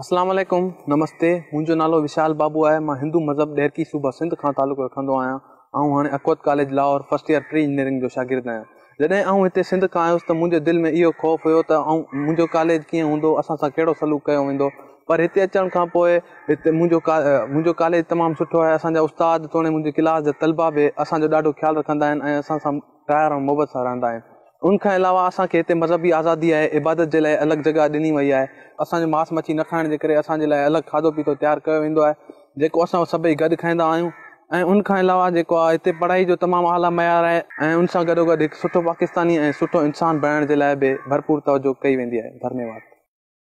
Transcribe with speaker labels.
Speaker 1: असलम नमस्ते मुंहिंजो नालो विशाल बाबू है मां हिंदू मज़हब की सूबा सिंध का तालुक़ु रखंदो आहियां हाँ हाणे अकवत college Lahore first year pre engineering जो शागिर्द आहियां जॾहिं आउं हिते सिंध खां आयुसि त मुंहिंजे दिलि में इहो ख़ौफ़ हुयो त ऐं कॉलेज कीअं हूंदो असां सां सलूक कयो वेंदो पर हिते अचण का मुंहिंजो कॉलेज तमाम सुठो है असांजा उस्ताद तोणे मुंहिंजी क्लास जा तलबा बि असांजो ॾाढो ख़्यालु रखंदा प्यार मोहब्बत से रहा है उनखां अलावा असांखे हिते मज़हबी आज़ादी आहे इबादत जे लाइ अलॻि जॻह ॾिनी वई आहे असांजो मांस मछी न खाइण जे करे असांजे लाइ अलॻि खाधो पीतो तयारु कयो वेंदो आहे जेको असां सभई गॾु खाईंदा आहियूं ऐं उनखां अलावा जेको आहे हिते पढ़ाई जो तमामु आला मयार आहे ऐं उन सां गॾोगॾु हिकु सुठो पाकिस्तानी ऐं सुठो इंसानु बणण जे लाइ बि भरपूर तवजो कई वेंदी आहे धन्यवाद